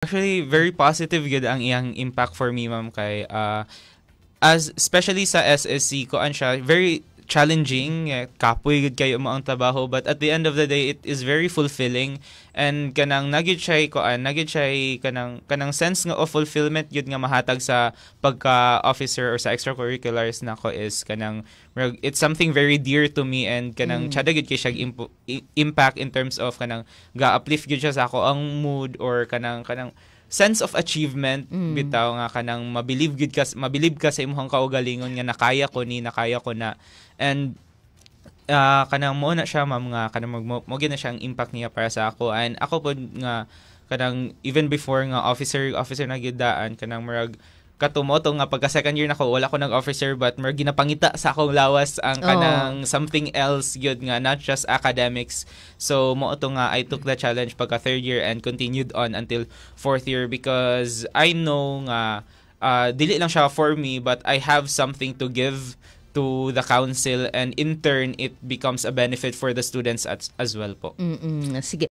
Actually, very positive gid ang iyang impact for me, ma'am, kay uh, as especially sa SSC ko an siya very challenging eh, kapoy gid kayo mo ang trabaho but at the end of the day it is very fulfilling and kanang nagyud siya ko an nagyud kanang kanang sense nga of fulfillment yun nga mahatag sa pagka officer or sa extracurriculars nako is kanang it's something very dear to me and kanang mm. chada gid kay siya impact in terms of kanang ga uplift gyud siya sa ako ang mood or kanang kanang sense of achievement mm. bitaw nga kanang mabilib gid ka mabilib ka sa imong kaugalingon nga nakaya ko ni nakaya ko na and uh, kanang mo na siya ma'am nga kanang mag mo na siya ang impact niya para sa ako and ako po nga kanang even before nga officer officer na gyudaan kanang murag katumo tong nga pagka second year nako wala ko nag officer but mer ginapangita sa akong lawas ang kanang oh. something else gyud nga not just academics so mo to nga I took the challenge pagka third year and continued on until fourth year because I know nga uh, dili lang siya for me but I have something to give to the council and in turn it becomes a benefit for the students as, as well po. Mm-mm. Sige.